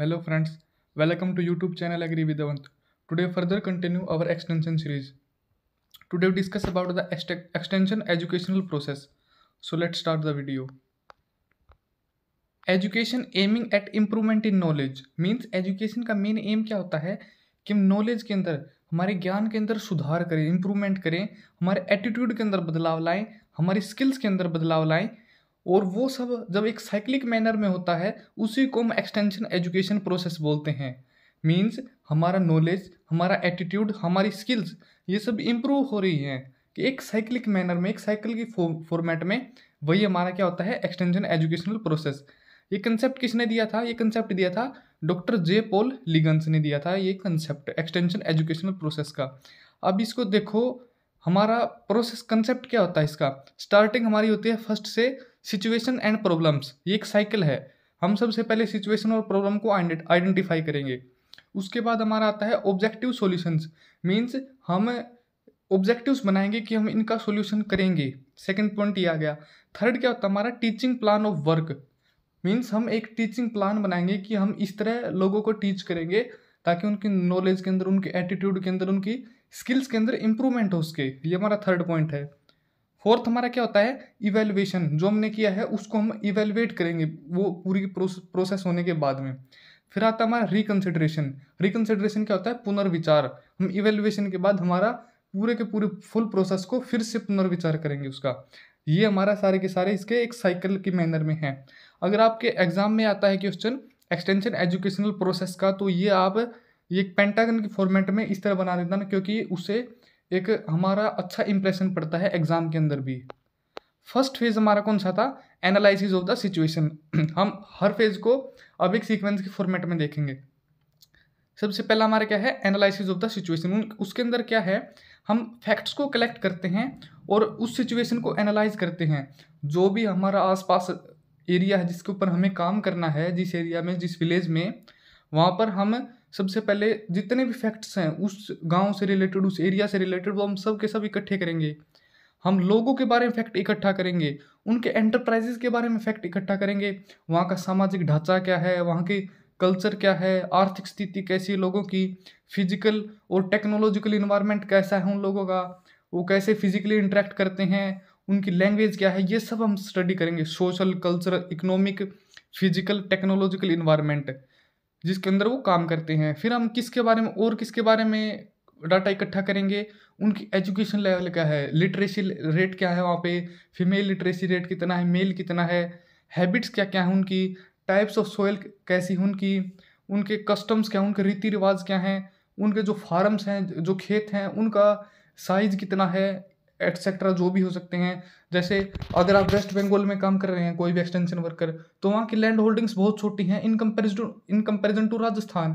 hello friends welcome to YouTube channel agri Vidwant today further continue our extension series today discuss about the extension educational process so let start the video education aiming at improvement in knowledge means एजुकेशन का main aim क्या होता है कि हम knowledge के अंदर हमारे ज्ञान के अंदर सुधार करें इम्प्रूवमेंट करें हमारे एटीट्यूड के अंदर बदलाव लाएँ हमारी स्किल्स के अंदर बदलाव लाएँ और वो सब जब एक साइक्लिक मैनर में होता है उसी को हम एक्सटेंशन एजुकेशन प्रोसेस बोलते हैं मीन्स हमारा नॉलेज हमारा एटीट्यूड हमारी स्किल्स ये सब इम्प्रूव हो रही हैं कि एक साइक्लिक मैनर में एक साइकिल की फॉर्मेट में वही हमारा क्या होता है एक्सटेंशन एजुकेशनल प्रोसेस ये कंसेप्ट किसने दिया था ये कंसेप्ट दिया था डॉक्टर जे पॉल लिगन्स ने दिया था ये कंसेप्ट एक्सटेंशन एजुकेशनल प्रोसेस का अब इसको देखो हमारा प्रोसेस कंसेप्ट क्या होता है इसका स्टार्टिंग हमारी होती है फर्स्ट से सिचुएशन एंड प्रॉब्लम्स ये एक साइकिल है हम सबसे पहले सिचुएशन और प्रॉब्लम को आइडेंटिफाई करेंगे उसके बाद हमारा आता है ऑब्जेक्टिव सॉल्यूशंस मींस हम ऑब्जेक्टिव्स बनाएंगे कि हम इनका सॉल्यूशन करेंगे सेकंड पॉइंट ये आ गया थर्ड क्या होता है हमारा teaching plan of work means हम एक टीचिंग प्लान बनाएंगे कि हम इस तरह लोगों को टीच करेंगे ताकि उनकी नॉलेज के अंदर उनके एटीट्यूड के अंदर उनकी स्किल्स के अंदर इम्प्रूवमेंट हो सके ये हमारा थर्ड पॉइंट है फोर्थ हमारा क्या होता है इवेल्युएशन जो हमने किया है उसको हम इवेल्युएट करेंगे वो पूरी प्रोसेस होने के बाद में फिर आता है हमारा रिकन्सिडरेशन रिकन्सिडरेशन क्या होता है पुनर्विचार हम इवेल्युएशन के बाद हमारा पूरे के पूरे फुल प्रोसेस को फिर से पुनर्विचार करेंगे उसका ये हमारा सारे के सारे इसके एक साइकिल के मैनर में है अगर आपके एग्जाम में आता है क्वेश्चन एक्सटेंशन एजुकेशनल प्रोसेस का तो ये आप ये पेंटागन के फॉर्मेट में इस तरह बना देता ना क्योंकि उसे एक हमारा अच्छा इंप्रेशन पड़ता है एग्ज़ाम के अंदर भी फर्स्ट फेज़ हमारा कौन सा था एनालिसिस ऑफ द सिचुएशन हम हर फेज़ को अब एक सीक्वेंस के फॉर्मेट में देखेंगे सबसे पहला हमारा क्या है एनालिसिस ऑफ द सिचुएशन उसके अंदर क्या है हम फैक्ट्स को कलेक्ट करते हैं और उस सिचुएशन को एनालाइज करते हैं जो भी हमारा आसपास एरिया है जिसके ऊपर हमें काम करना है जिस एरिया में जिस विलेज में वहाँ पर हम सबसे पहले जितने भी फैक्ट्स हैं उस गांव से रिलेटेड उस एरिया से रिलेटेड वो हम सब के सब इकट्ठे करेंगे हम लोगों के बारे में फैक्ट इकट्ठा करेंगे उनके एंटरप्राइजेज के बारे में फैक्ट इकट्ठा करेंगे वहाँ का सामाजिक ढांचा क्या है वहाँ के कल्चर क्या है आर्थिक स्थिति कैसी है लोगों की फिजिकल और टेक्नोलॉजिकल इन्वायरमेंट कैसा है उन लोगों का वो कैसे फिजिकली इंटरेक्ट करते हैं उनकी लैंग्वेज क्या है ये सब हम स्टडी करेंगे social cultural economic physical technological environment जिसके अंदर वो काम करते हैं फिर हम किसके बारे में और किसके बारे में डाटा इकट्ठा करेंगे उनकी एजुकेशन लेवल क्या है लिटरेसी रेट क्या है वहाँ पे फीमेल लिटरेसी रेट कितना है मेल कितना है हैबिट्स क्या क्या हैं उनकी टाइप्स ऑफ सोयल कैसी हैं उनकी उनके कस्टम्स क्या हैं उनके रीति रिवाज क्या हैं उनके जो फार्म्स हैं जो खेत हैं उनका साइज कितना है एक्सेट्रा जो भी हो सकते हैं जैसे अगर आप वेस्ट बंगाल में काम कर रहे हैं कोई भी एक्सटेंशन वर्कर तो वहाँ की लैंड होल्डिंग्स बहुत छोटी हैं in comparison in comparison to Rajasthan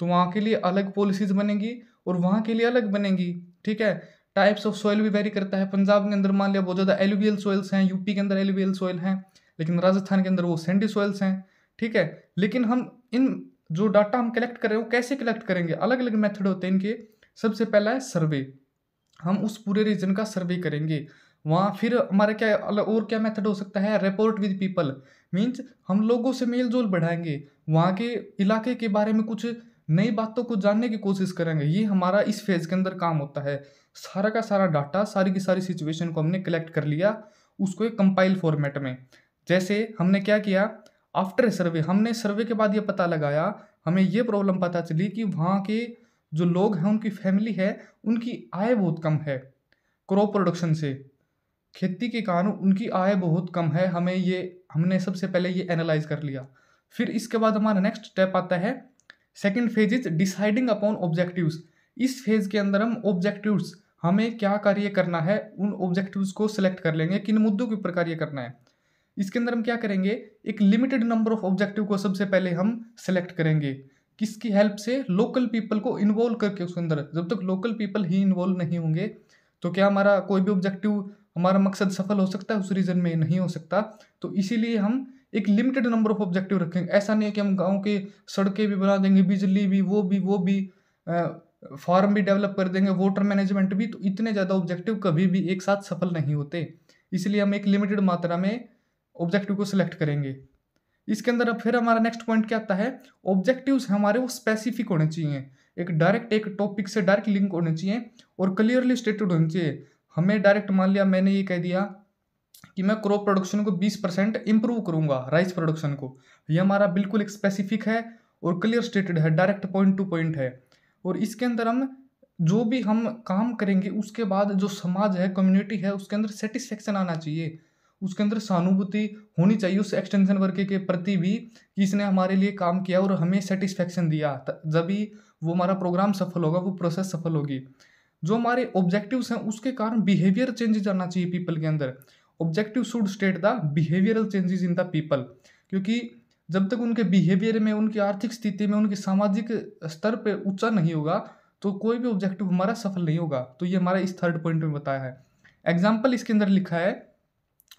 तो वहाँ के लिए अलग पॉलिसीज बनेगी और वहाँ के लिए अलग बनेंगी ठीक है टाइप्स ऑफ सॉइल भी वेरी करता है पंजाब के अंदर मान लिया बहुत ज़्यादा एलुवियल सॉइल्स हैं यूपी के अंदर एलुवियल सॉइल हैं लेकिन राजस्थान के अंदर वो सेंडी सॉइल्स हैं ठीक है लेकिन हम इन जो डाटा हम कलेक्ट कर रहे हैं वो कैसे कलेक्ट करेंगे अलग अलग मेथड होते हैं इनके सबसे पहला है सर्वे हम उस पूरे रीजन का सर्वे करेंगे वहाँ फिर हमारा क्या और क्या मेथड हो सकता है रिपोर्ट विद पीपल मीन्स हम लोगों से मेल जोल बढ़ाएंगे वहाँ के इलाके के बारे में कुछ नई बातों को जानने की कोशिश करेंगे ये हमारा इस फेज़ के अंदर काम होता है सारा का सारा डाटा सारी की सारी सिचुएशन को हमने कलेक्ट कर लिया उसको एक कंपाइल फॉर्मेट में जैसे हमने क्या किया आफ्टर सर्वे हमने सर्वे के बाद ये पता लगाया हमें ये प्रॉब्लम पता चली कि वहाँ के जो लोग हैं उनकी फैमिली है उनकी आय बहुत कम है क्रॉप प्रोडक्शन से खेती के कारण उनकी आय बहुत कम है हमें ये हमने सबसे पहले ये एनालाइज कर लिया फिर इसके बाद हमारा नेक्स्ट स्टेप आता है second phase is deciding upon objectives इस फेज के अंदर हम ऑब्जेक्टिव्स हमें क्या कार्य करना है उन ऑब्जेक्टिव्स को सिलेक्ट कर लेंगे किन मुद्दों के ऊपर कार्य करना है इसके अंदर हम क्या करेंगे एक लिमिटेड नंबर ऑफ ऑब्जेक्टिव को सबसे पहले हम सेलेक्ट करेंगे किसकी हेल्प से लोकल पीपल को इन्वॉल्व करके उसके अंदर जब तक लोकल पीपल ही इन्वॉल्व नहीं होंगे तो क्या हमारा कोई भी ऑब्जेक्टिव हमारा मकसद सफल हो सकता है उस रीजन में नहीं हो सकता तो इसीलिए हम एक लिमिटेड नंबर ऑफ ऑब्जेक्टिव रखेंगे ऐसा नहीं है कि हम गांव के सड़कें भी बना देंगे बिजली भी वो भी वो भी फार्म भी डेवलप कर देंगे वाटर मैनेजमेंट भी तो इतने ज़्यादा ऑब्जेक्टिव कभी भी एक साथ सफल नहीं होते इसलिए हम एक लिमिटेड मात्रा में ऑब्जेक्टिव को सिलेक्ट करेंगे इसके अंदर अब फिर हमारा नेक्स्ट पॉइंट क्या आता है ऑब्जेक्टिव्स हमारे वो स्पेसिफिक होने चाहिए एक डायरेक्ट एक टॉपिक से डायरेक्ट लिंक होने चाहिए और क्लियरली स्टेटेड होने चाहिए हमें डायरेक्ट मान लिया मैंने ये कह दिया कि मैं क्रॉप प्रोडक्शन को 20 परसेंट इम्प्रूव करूंगा राइस प्रोडक्शन को ये हमारा बिल्कुल एक स्पेसिफिक है और क्लियर स्टेटेड है डायरेक्ट पॉइंट टू पॉइंट है और इसके अंदर हम जो भी हम काम करेंगे उसके बाद जो समाज है कम्युनिटी है उसके अंदर सेटिस्फेक्शन आना चाहिए उसके अंदर सहानुभूति होनी चाहिए उस एक्सटेंशन वर्ग के प्रति भी कि इसने हमारे लिए काम किया और हमें सेटिस्फेक्शन दिया जब ही वो हमारा प्रोग्राम सफल होगा वो प्रोसेस सफल होगी जो हमारे ऑब्जेक्टिव्स हैं उसके कारण बिहेवियर चेंजेस आना चाहिए पीपल के अंदर objective should state the behavioural changes in the people क्योंकि जब तक उनके बिहेवियर में उनकी आर्थिक स्थिति में उनके सामाजिक स्तर पर ऊंचा नहीं होगा तो कोई भी ऑब्जेक्टिव हमारा सफल नहीं होगा तो ये हमारा इस थर्ड पॉइंट में बताया है एग्जाम्पल इसके अंदर लिखा है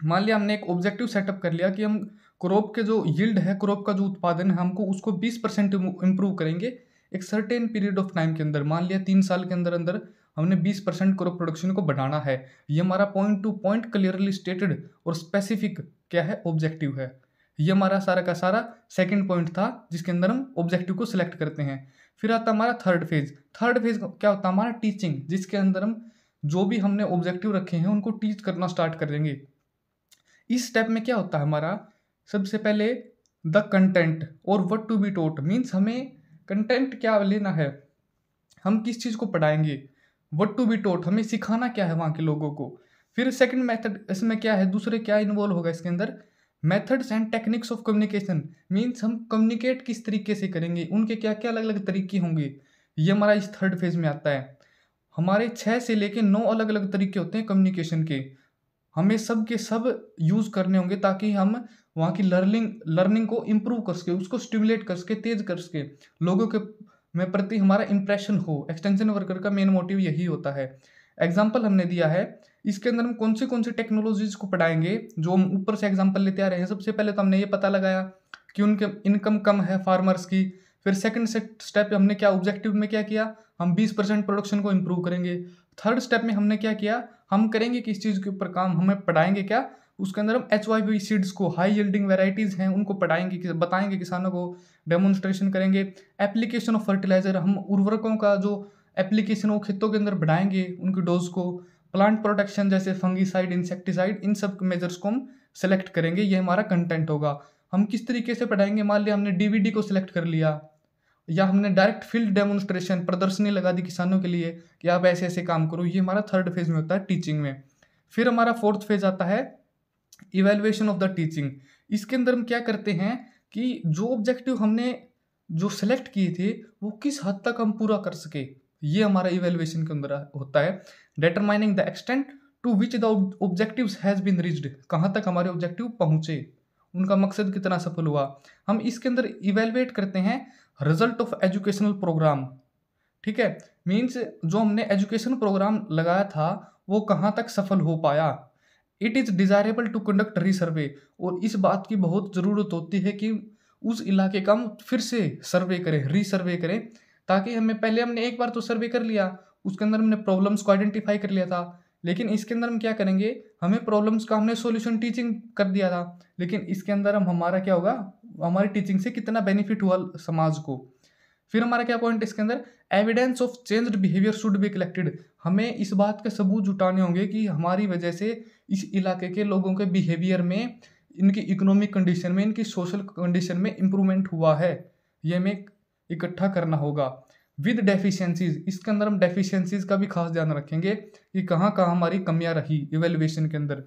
मान लिया हमने एक ऑब्जेक्टिव सेटअप कर लिया कि हम क्रॉप के जो यील्ड है क्रॉप का जो उत्पादन है हमको उसको 20 परसेंट इम्प्रूव करेंगे एक सर्टेन पीरियड ऑफ टाइम के अंदर मान लिया तीन साल के अंदर अंदर हमने 20 परसेंट क्रॉप प्रोडक्शन को बढ़ाना है ये हमारा point to point clearly stated और स्पेसिफिक क्या है ऑब्जेक्टिव है ये हमारा सारा का सारा सेकेंड पॉइंट था जिसके अंदर हम ऑब्जेक्टिव को सिलेक्ट करते हैं फिर आता हमारा थर्ड फेज थर्ड फेज क्या होता है हमारा टीचिंग जिसके अंदर हम जो भी हमने ऑब्जेक्टिव रखे हैं उनको टीच करना स्टार्ट करेंगे इस स्टेप में क्या होता है हमारा सबसे पहले द कंटेंट और what to be taught means हमें कंटेंट क्या लेना है हम किस चीज़ को पढ़ाएंगे वट टू बी टोट हमें सिखाना क्या है वहाँ के लोगों को फिर सेकेंड मैथड इसमें क्या है दूसरे क्या इन्वॉल्व होगा इसके अंदर methods and techniques of communication means हम कम्युनिकेट किस तरीके से करेंगे उनके क्या क्या अलग अलग तरीके होंगे ये हमारा इस थर्ड फेज में आता है हमारे छः से लेके नौ अलग अलग तरीके होते हैं कम्युनिकेशन के हमें सब के सब यूज़ करने होंगे ताकि हम वहाँ की लर्निंग लर्निंग को इम्प्रूव कर सके उसको स्टिमुलेट कर सके तेज़ कर सके लोगों के में प्रति हमारा इंप्रेशन हो एक्सटेंशन वर्कर का मेन मोटिव यही होता है एग्जाम्पल हमने दिया है इसके अंदर हम कौन से कौन से टेक्नोलॉजीज को पढ़ाएंगे जो हम ऊपर से एग्जाम्पल लेते आ रहे हैं सबसे पहले तो हमने ये पता लगाया कि उनके इनकम कम है फार्मर्स की फिर सेकंड स्टेप हमने क्या ऑब्जेक्टिव में क्या किया हम 20 परसेंट प्रोडक्शन को इम्प्रूव करेंगे थर्ड स्टेप में हमने क्या किया हम करेंगे किस चीज़ के ऊपर काम हमें पढ़ाएंगे क्या उसके अंदर हम एच वाई वी सीड्स को हाई यील्डिंग वेराइटीज़ हैं उनको पढ़ाएंगे बताएंगे किसानों को डेमोन्स्ट्रेशन करेंगे एप्लीकेशन ऑफ फर्टिलाइज़र हम उर्वरकों का जो एप्लीकेशन वो खेतों के अंदर बढ़ाएंगे उनकी डोज को प्लांट प्रोटेक्शन जैसे फंगीसाइड इंसेक्टिसाइड इन सब मेजर्स को हम सेलेक्ट करेंगे ये हमारा कंटेंट होगा हम किस तरीके से पढ़ाएंगे मान लिया हमने डीवीडी को सिलेक्ट कर लिया या हमने डायरेक्ट फील्ड डेमोन्स्ट्रेशन प्रदर्शनी लगा दी किसानों के लिए कि आप ऐसे ऐसे काम करो ये हमारा थर्ड फेज में होता है टीचिंग में फिर हमारा फोर्थ फेज आता है इवेल्युएशन ऑफ द टीचिंग इसके अंदर हम क्या करते हैं कि जो ऑब्जेक्टिव हमने जो सेलेक्ट किए थे वो किस हद तक हम पूरा कर सके ये हमारा इवेल्युएशन के अंदर होता है determining the extent to which the objective has been reached कहाँ तक हमारे ऑब्जेक्टिव पहुंचे उनका मकसद कितना सफल हुआ हम इसके अंदर इवेलुएट करते हैं रिजल्ट ऑफ एजुकेशनल प्रोग्राम ठीक है मीन्स जो हमने एजुकेशन प्रोग्राम लगाया था वो कहाँ तक सफल हो पाया it is desirable to conduct resurvey और इस बात की बहुत ज़रूरत होती है कि उस इलाके का हम फिर से सर्वे करें रिसर्वे करें ताकि हमें पहले हमने एक बार तो सर्वे कर लिया उसके अंदर हमने प्रॉब्लम्स को आइडेंटिफाई कर लिया था लेकिन इसके अंदर हम क्या करेंगे हमें प्रॉब्लम्स का हमने सॉल्यूशन टीचिंग कर दिया था लेकिन इसके अंदर हम हमारा क्या होगा हमारी टीचिंग से कितना बेनिफिट हुआ समाज को फिर हमारा क्या पॉइंट इसके अंदर evidence of changed behaviour should be collected हमें इस बात के सबूत जुटाने होंगे कि हमारी वजह से इस इलाके के लोगों के बिहेवियर में इनकी इकोनॉमिक कंडीशन में इनकी सोशल कंडीशन में इम्प्रूवमेंट हुआ है ये हमें इकट्ठा करना होगा विद डेफिशिएंसीज इसके अंदर हम डेफिशिएंसीज का भी खास ध्यान रखेंगे कि कहाँ कहाँ हमारी कमियाँ रही इवेल्युएशन के अंदर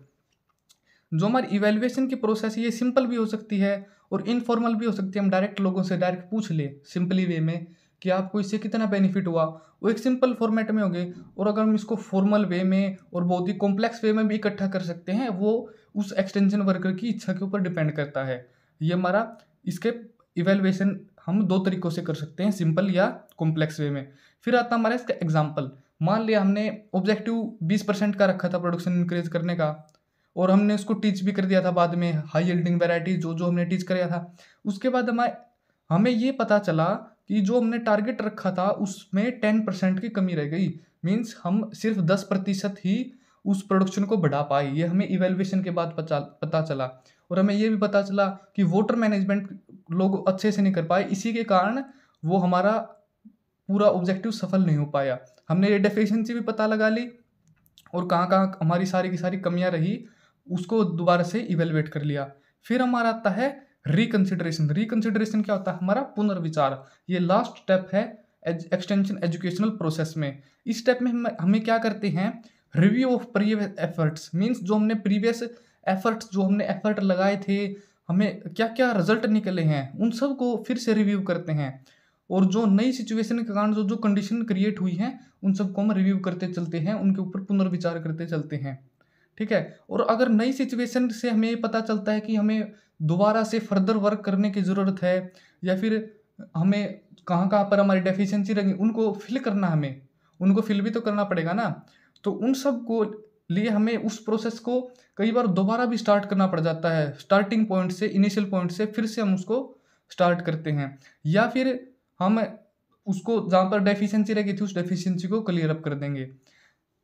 जो हमारी इवेल्युएशन की प्रोसेस ये सिंपल भी हो सकती है और इनफॉर्मल भी हो सकती है हम डायरेक्ट लोगों से डायरेक्ट पूछ ले सिंपली वे में कि आपको इससे कितना बेनिफिट हुआ वो एक सिंपल फॉर्मेट में हो गए और अगर हम इसको फॉर्मल वे में और बहुत ही कॉम्प्लेक्स वे में भी इकट्ठा कर सकते हैं वो उस एक्सटेंशन वर्कर की इच्छा के ऊपर डिपेंड करता है ये हमारा इसके इवेल्युएशन हम दो तरीक़ों से कर सकते हैं सिंपल या कॉम्प्लेक्स वे में फिर आता हमारा इसका एग्जाम्पल मान लिया हमने ऑब्जेक्टिव बीस परसेंट का रखा था प्रोडक्शन इंक्रीज करने का और हमने उसको टीच भी कर दिया था बाद में हाई यील्डिंग वेराइटी जो जो हमने टीच कराया था उसके बाद हमारे हमें ये पता चला कि जो हमने टारगेट रखा था उसमें टेन परसेंट की कमी रह गई मीन्स हम सिर्फ दस प्रतिशत ही उस प्रोडक्शन को बढ़ा पाए ये हमें इवेल्युएशन के बाद पता चला और हमें ये भी पता चला कि वाटर मैनेजमेंट लोग अच्छे से नहीं कर पाए इसी के कारण वो हमारा पूरा ऑब्जेक्टिव सफल नहीं हो पाया हमने ये डेफिशिएंसी भी पता लगा ली और कहाँ कहाँ हमारी सारी की सारी कमियाँ रही उसको दोबारा से इवेलुएट कर लिया फिर हमारा आता है रिकन्सिडरेशन रिकन्सिडरेशन क्या होता है हमारा पुनर्विचार ये लास्ट स्टेप है एक्सटेंशन एजुकेशनल प्रोसेस में इस स्टेप में हम हमें क्या करते हैं review of previous efforts means जो हमने प्रीवियस एफर्ट्स जो हमने एफर्ट लगाए थे हमें क्या क्या रिजल्ट निकले हैं उन सब को फिर से रिव्यू करते हैं और जो नई सिचुएशन के कारण जो जो कंडीशन क्रिएट हुई हैं उन सबको हम रिव्यू करते चलते हैं उनके ऊपर पुनर्विचार करते चलते हैं ठीक है और अगर नई सिचुएशन से हमें ये पता चलता है कि हमें दोबारा से फर्दर वर्क करने की ज़रूरत है या फिर हमें कहाँ कहाँ पर हमारी डेफिशिएंसी रहेंगी उनको फिल करना हमें उनको फिल भी तो करना पड़ेगा ना तो उन सब को लिए हमें उस प्रोसेस को कई बार दोबारा भी स्टार्ट करना पड़ जाता है स्टार्टिंग पॉइंट से इनिशियल पॉइंट से फिर से हम उसको स्टार्ट करते हैं या फिर हम उसको जहाँ पर डेफिशिएंसी रह गई थी उस डेफिशिएंसी को क्लियर अप कर देंगे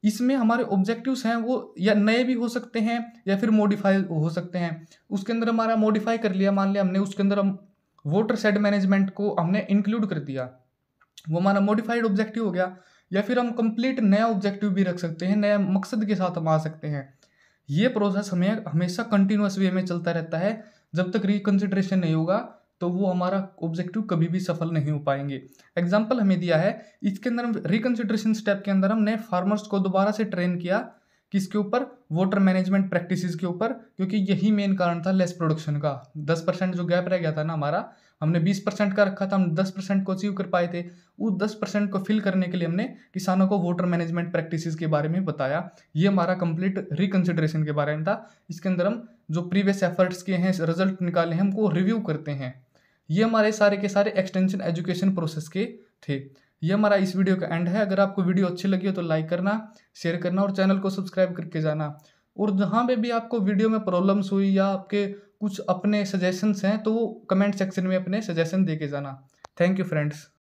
इसमें हमारे ऑब्जेक्टिव्स हैं वो या नए भी हो सकते हैं या फिर मॉडिफाई हो सकते हैं उसके अंदर हमारा मॉडिफाई कर लिया मान लिया हमने उसके अंदर हम वोटर सेड मैनेजमेंट को हमने इंक्लूड कर दिया वो हमारा मॉडिफाइड ऑब्जेक्टिव हो गया या फिर हम कंप्लीट नया ऑब्जेक्टिव भी रख सकते हैं नया मकसद के साथ हम आ सकते हैं ये प्रोसेस हमें हमेशा कंटिन्यूस वे में चलता रहता है जब तक रिकन्सिड्रेशन नहीं होगा तो वो हमारा ऑब्जेक्टिव कभी भी सफल नहीं हो पाएंगे एग्जाम्पल हमें दिया है इसके अंदर हम रिकन्सिड्रेशन स्टेप के अंदर हमने फार्मर्स को दोबारा से ट्रेन किया किसके ऊपर वाटर मैनेजमेंट प्रैक्टिसेस के ऊपर क्योंकि यही मेन कारण था लेस प्रोडक्शन का दस परसेंट जो गैप रह गया था ना हमारा हमने 20 परसेंट का रखा था हम 10 परसेंट को अचीव कर पाए थे उस 10 परसेंट को फिल करने के लिए हमने किसानों को वाटर मैनेजमेंट प्रैक्टिसेस के बारे में बताया ये हमारा कंप्लीट रिकन्सिडरेशन के बारे में था इसके अंदर हम जो प्रीवियस एफर्ट्स के हैं रिजल्ट निकाले हैं हमको रिव्यू करते हैं ये हमारे सारे के सारे एक्सटेंशन एजुकेशन प्रोसेस के थे ये हमारा इस वीडियो का एंड है अगर आपको वीडियो अच्छी लगी हो तो लाइक करना शेयर करना और चैनल को सब्सक्राइब करके जाना और जहाँ पे भी आपको वीडियो में प्रॉब्लम्स हुई या आपके कुछ अपने सजेशंस हैं तो वो कमेंट सेक्शन में अपने सजेशन दे के जाना थैंक यू फ्रेंड्स